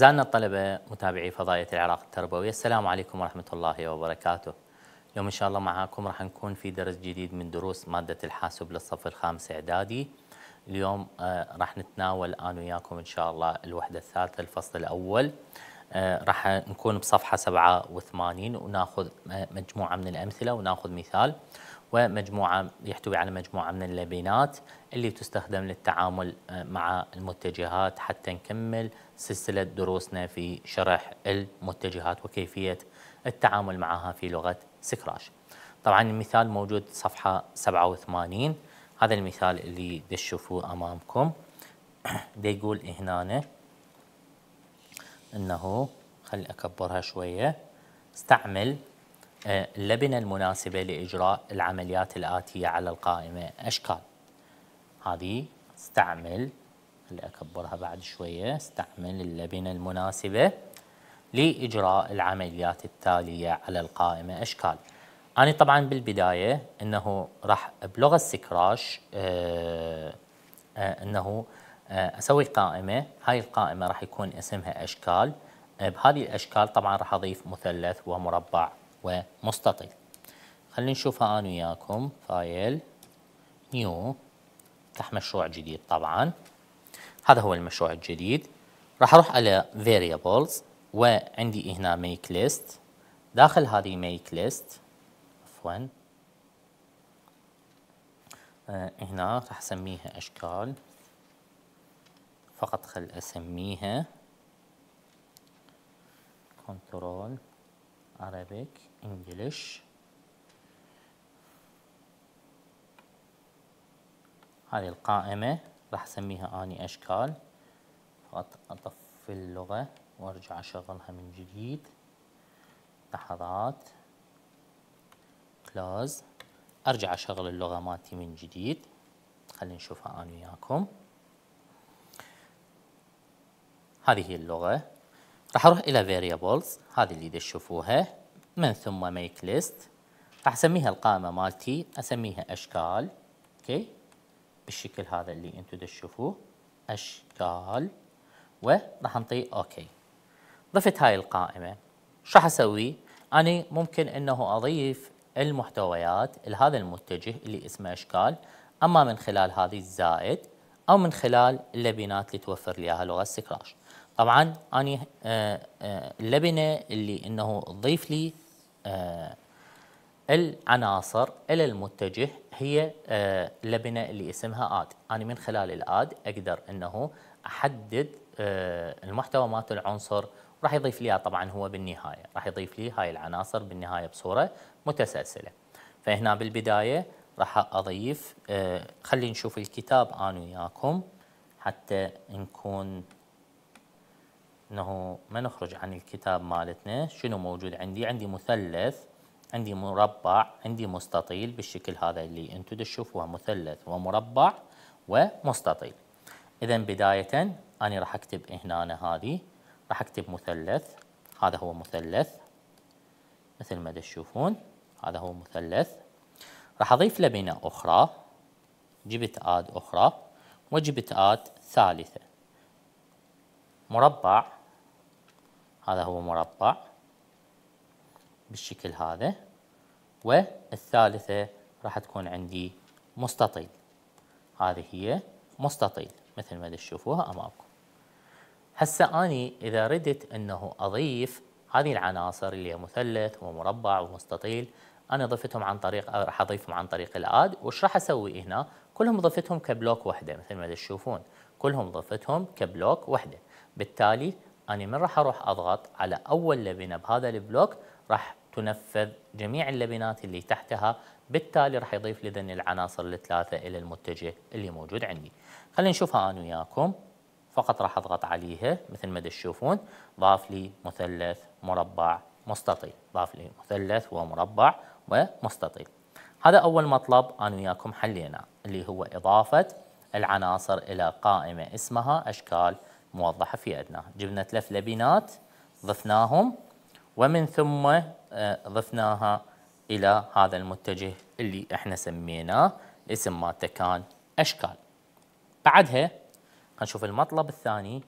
أعزائنا الطلبة متابعي فضائية العراق التربوي السلام عليكم ورحمة الله وبركاته اليوم إن شاء الله معاكم راح نكون في درس جديد من دروس مادة الحاسب للصف الخامس إعدادي اليوم آه، راح نتناول أنا وياكم إن شاء الله الوحدة الثالثة الفصل الأول آه، راح نكون بصفحة 87 وناخذ مجموعة من الأمثلة وناخذ مثال ومجموعة يحتوي على مجموعة من اللبنات اللي تستخدم للتعامل آه، مع المتجهات حتى نكمل سلسلة دروسنا في شرح المتجهات وكيفية التعامل معها في لغة سكراش طبعا المثال موجود صفحة 87 هذا المثال اللي تشوفوه أمامكم دي يقول هنا أنه خل أكبرها شوية استعمل آه، اللبنة المناسبة لإجراء العمليات الآتية على القائمة أشكال هذه استعمل خلي أكبرها بعد شوية استعمل اللبنة المناسبة لإجراء العمليات التالية على القائمة أشكال أنا طبعا بالبداية أنه راح بلغة السكراش آه آه أنه آه أسوي قائمة هاي القائمة راح يكون اسمها أشكال بهذه الأشكال طبعا راح أضيف مثلث ومربع ومستطيل خلينا نشوفها أنا وياكم فايل نيو افتح مشروع جديد طبعا هذا هو المشروع الجديد راح اروح على variables وعندي هنا make list داخل هذه make list عفوا آه، هنا راح اسميها اشكال فقط خل اسميها control Arabic English هذه القائمة راح اسميها اني اشكال اطفي اللغة وارجع اشغلها من جديد لحظات كلوز ارجع اشغل اللغة مالتي من جديد خلينا نشوفها انا وياكم هذه هي اللغة راح اروح الى variables هذه اللي تشوفوها من ثم make list راح اسميها القائمة مالتي اسميها اشكال اوكي okay. بالشكل هذا اللي انتم تشوفوه اشكال وراح نطيق اوكي ضفت هاي القائمه شو راح اسوي انا ممكن انه اضيف المحتويات لهذا المتجه اللي اسمه اشكال اما من خلال هذه الزائد او من خلال اللبنات اللي توفر لي اياها لغه سكراش طبعا اني آه، آه، اللبنه اللي انه تضيف لي آه، العناصر إلى المتجه هي آه، لبنة اللي اسمها آد أنا من خلال الآد أقدر أنه أحدد آه، المحتوى مالت العنصر راح يضيف لي طبعا هو بالنهاية راح يضيف لي هاي العناصر بالنهاية بصورة متسلسلة فهنا بالبداية راح أضيف آه، خلينا نشوف الكتاب أنا وياكم حتى نكون انه ما نخرج عن الكتاب مالتنا شنو موجود عندي عندي مثلث عندي مربع عندي مستطيل بالشكل هذا اللي انتم تشوفوه مثلث ومربع ومستطيل اذا بدايه انا راح اكتب هنا أنا هذه راح اكتب مثلث هذا هو مثلث مثل ما تشوفون هذا هو مثلث راح اضيف له بناء اخرى جبت اد اخرى وجبت اد ثالثه مربع هذا هو مربع بالشكل هذا والثالثة راح تكون عندي مستطيل هذه هي مستطيل مثل ما تشوفوها أمامكم هسه أني إذا ردت أنه أضيف هذه العناصر اللي هي مثلث ومربع ومستطيل أنا ضفتهم عن طريق راح أضيفهم عن طريق الآد وش راح أسوي هنا كلهم ضفتهم كبلوك واحدة مثل ما تشوفون كلهم ضفتهم كبلوك واحدة بالتالي أنا من راح أروح أضغط على أول لبنة بهذا البلوك راح تنفذ جميع اللبنات اللي تحتها بالتالي راح يضيف لذن العناصر الثلاثه الى المتجه اللي موجود عندي خلينا نشوفها انا وياكم فقط راح اضغط عليها مثل ما تشوفون ضاف لي مثلث مربع مستطيل ضاف لي مثلث ومربع ومستطيل هذا اول مطلب انا وياكم حلينا اللي هو اضافه العناصر الى قائمه اسمها اشكال موضحه في ادناه جبنا ثلاث لبنات ضفناهم ومن ثم ضفناها الى هذا المتجه اللي احنا سميناه الاسم مالته كان اشكال بعدها هنشوف المطلب الثاني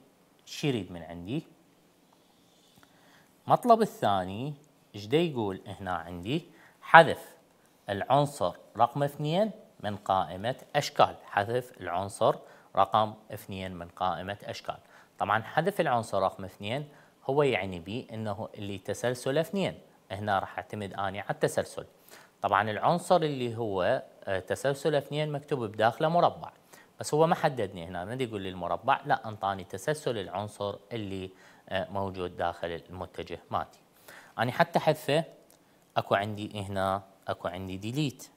شو يريد من عندي المطلب الثاني ايش يقول هنا عندي حذف العنصر رقم اثنين من قائمة أشكال حذف العنصر رقم اثنين من قائمة أشكال طبعا حذف العنصر رقم اثنين هو يعني بي أنه اللي تسلسل اثنين هنا راح اعتمد اني على التسلسل طبعا العنصر اللي هو آه، تسلسل اثنين مكتوب بداخله مربع بس هو ما حددني هنا ما يقول لي المربع لا انطاني تسلسل العنصر اللي آه، موجود داخل المتجه مالتي اني حتى حذفه اكو عندي هنا اكو عندي ديليت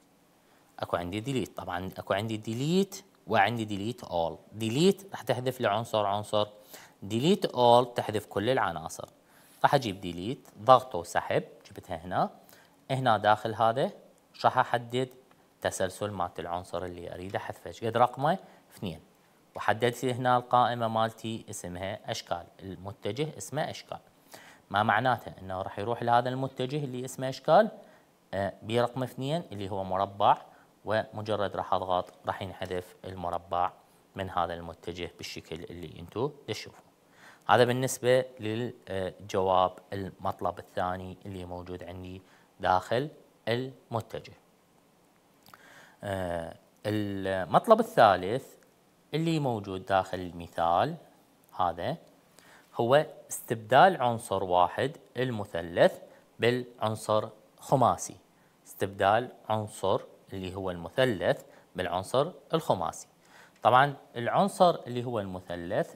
اكو عندي ديليت طبعا اكو عندي ديليت وعندي ديليت اول ديليت راح تحذف لي عنصر عنصر ديليت اول تحذف كل العناصر راح اجيب ديليت ضغطه وسحب جبتها هنا هنا داخل هذا راح احدد تسلسل مالت العنصر اللي اريده ايش قد رقمه اثنين وحددت هنا القائمه مالتي اسمها اشكال المتجه اسمه اشكال ما معناته انه راح يروح لهذا المتجه اللي اسمه اشكال آه، برقم اثنين اللي هو مربع ومجرد راح اضغط راح ينحذف المربع من هذا المتجه بالشكل اللي انتم تشوفوه هذا بالنسبة للجواب المطلب الثاني اللي موجود عندي داخل المتجه آه، المطلب الثالث اللي موجود داخل المثال هذا هو استبدال عنصر واحد المثلث بالعنصر خماسي استبدال عنصر اللي هو المثلث بالعنصر الخماسي طبعا العنصر اللي هو المثلث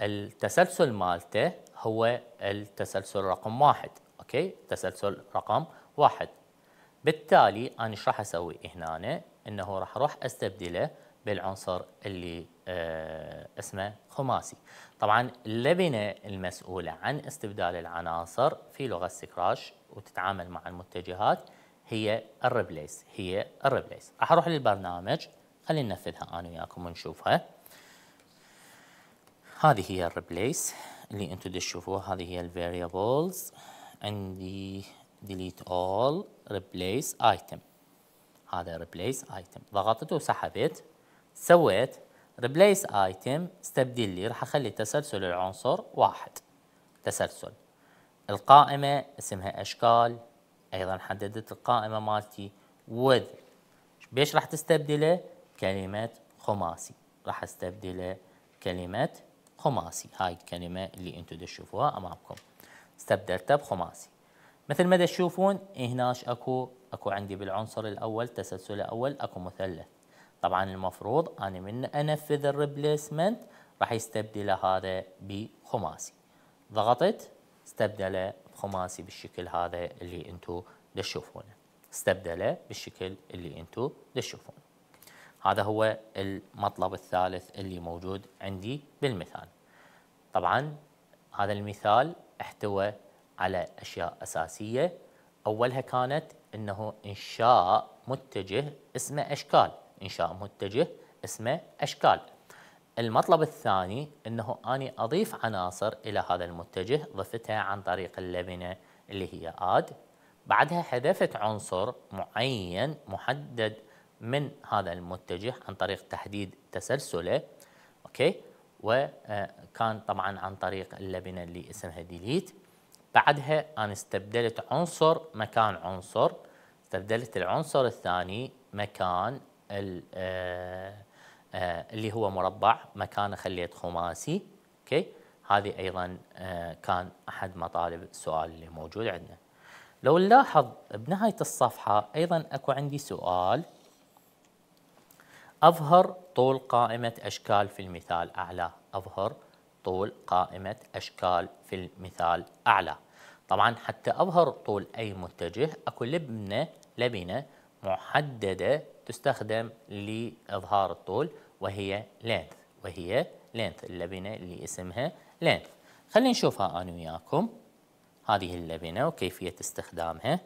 التسلسل مالته هو التسلسل رقم واحد اوكي تسلسل رقم واحد بالتالي انا ايش راح اسوي هنا انه راح اروح استبدله بالعنصر اللي آه اسمه خماسي طبعا اللبنه المسؤوله عن استبدال العناصر في لغه سكراش وتتعامل مع المتجهات هي الريبليس هي الريبليس راح اروح للبرنامج خلينا ننفذها انا وياكم ونشوفها هذه هي الريبليس اللي انتو تشوفوها هذه هي الفاريبلز عندي delete all replace item هذا replace item ضغطت وسحبت سويت replace item استبدل لي راح اخلي تسلسل العنصر واحد تسلسل القائمة اسمها اشكال ايضا حددت القائمة مالتي with بيش راح تستبدله كلمة خماسي راح استبدله كلمة خماسي هاي الكلمة اللي دا تشوفوها أمامكم استبدلتها بخماسي مثل ما تشوفون هناش اكو اكو عندي بالعنصر الاول تسلسل الاول اكو مثلث طبعا المفروض انا من انفذ الريبليسمنت راح يستبدل هذا بخماسي ضغطت استبدله بخماسي بالشكل هذا اللي دا تشوفونه استبدله بالشكل اللي انتو تشوفونه هذا هو المطلب الثالث اللي موجود عندي بالمثال طبعا هذا المثال احتوى على أشياء أساسية أولها كانت أنه إنشاء متجه اسمه أشكال إنشاء متجه اسمه أشكال المطلب الثاني أنه أني أضيف عناصر إلى هذا المتجه ضفتها عن طريق اللبنة اللي هي آد بعدها حذفت عنصر معين محدد من هذا المتجه عن طريق تحديد تسلسله اوكي وكان آه، طبعا عن طريق اللبنه اللي اسمها ديليت بعدها انا استبدلت عنصر مكان عنصر استبدلت العنصر الثاني مكان آه، آه، اللي هو مربع مكانه خليت خماسي اوكي هذه ايضا كان احد مطالب السؤال اللي موجود عندنا لو نلاحظ بنهايه الصفحه ايضا اكو عندي سؤال أظهر طول قائمة أشكال في المثال أعلى أظهر طول قائمة أشكال في المثال أعلى طبعا حتى أظهر طول أي متجه أكو لبنة لبنة محددة تستخدم لإظهار الطول وهي length وهي length اللبنة اللي اسمها length خلينا نشوفها أنا وياكم هذه اللبنة وكيفية استخدامها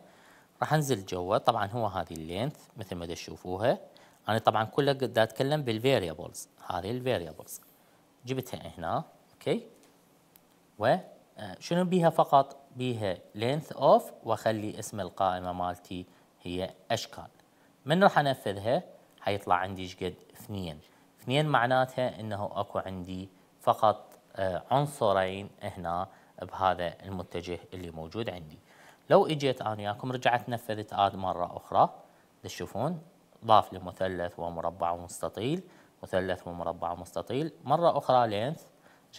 راح انزل جوا طبعا هو هذه اللينث مثل ما تشوفوها انا طبعا كله قد اتكلم بالفاريبلز هذه الفاريبلز جبتها هنا اوكي وشنو آه، بيها فقط بيها لينث اوف واخلي اسم القائمه مالتي هي اشكال من راح انفذها حيطلع عندي شقد اثنين اثنين معناتها انه اكو عندي فقط آه، عنصرين هنا بهذا المتجه اللي موجود عندي لو اجيت انا وياكم رجعت نفذت اد مره اخرى تشوفون ضاف لمثلث ومربع ومستطيل مثلث ومربع ومستطيل مرة أخرى لينث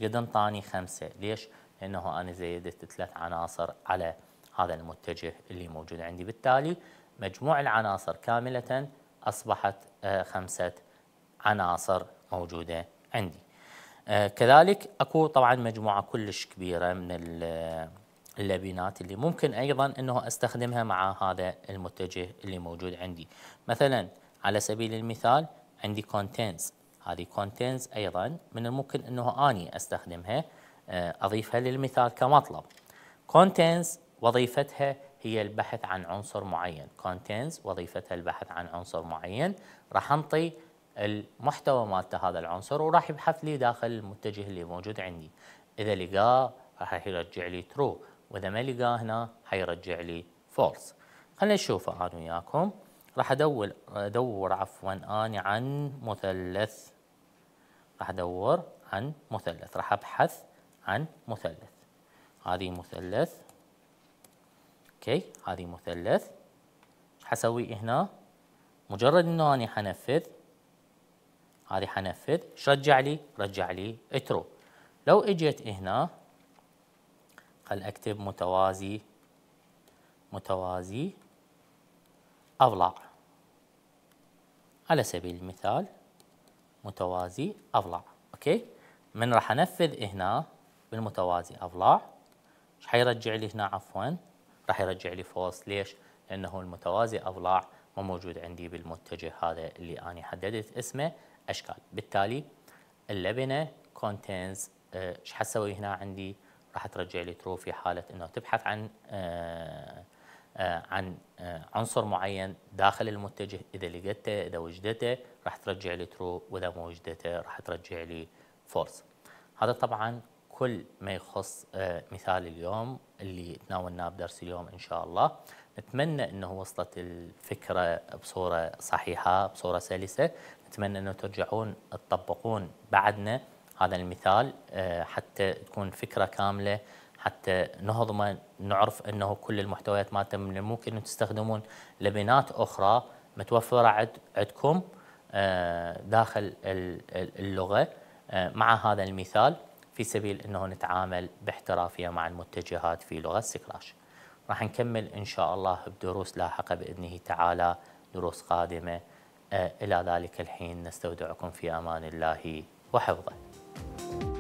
قد انطاني خمسة ليش؟ لأنه أنا زيدت ثلاث عناصر على هذا المتجه اللي موجود عندي بالتالي مجموع العناصر كاملة أصبحت آه، خمسة عناصر موجودة عندي آه، كذلك أكو طبعا مجموعة كلش كبيرة من اللبنات اللي ممكن ايضا انه استخدمها مع هذا المتجه اللي موجود عندي مثلا على سبيل المثال عندي كونتينز هذه كونتينز ايضا من الممكن انه اني استخدمها آه، اضيفها للمثال كمطلب كونتينز وظيفتها هي البحث عن عنصر معين كونتينز وظيفتها البحث عن عنصر معين راح انطي المحتوى مالته هذا العنصر وراح يبحث لي داخل المتجه اللي موجود عندي اذا لقاه راح يرجع لي ترو واذا ما لقاه هنا حيرجع لي فولس خلينا نشوفه انا وياكم راح ادور ادور عفوا اني عن مثلث راح ادور عن مثلث راح ابحث عن مثلث هذه مثلث اوكي هذه مثلث حسوي هنا مجرد انه اني حنفذ هذه حنفذ ايش رجع لي رجع لي ترو لو اجيت هنا خل أكتب متوازي متوازي أضلاع على سبيل المثال متوازي أضلاع أوكي من راح أنفذ هنا بالمتوازي أضلاع ايش حيرجع لي هنا عفوا راح يرجع لي فولس ليش؟ لأنه المتوازي أضلاع مو موجود عندي بالمتجه هذا اللي أنا حددت اسمه أشكال بالتالي اللبنة كونتينز ايش حسوي هنا عندي راح ترجع لي ترو في حاله انه تبحث عن آه، آه، عن آه، عنصر معين داخل المتجه اذا لقيته اذا وجدته راح ترجع لي ترو واذا ما وجدته راح ترجع لي فورس هذا طبعا كل ما يخص مثال اليوم اللي تناولناه بدرس اليوم ان شاء الله نتمنى انه وصلت الفكره بصوره صحيحه بصوره سلسه نتمنى انه ترجعون تطبقون بعدنا هذا المثال آه، حتى تكون فكره كامله حتى نهضمه نعرف انه كل المحتويات مالته من الممكن ان تستخدمون لبنات اخرى متوفره عندكم آه، داخل اللغه آه، مع هذا المثال في سبيل انه نتعامل باحترافيه مع المتجهات في لغه سكراش. راح نكمل ان شاء الله بدروس لاحقه باذنه تعالى دروس قادمه الى ذلك الحين نستودعكم في امان الله وحفظه. Thank you.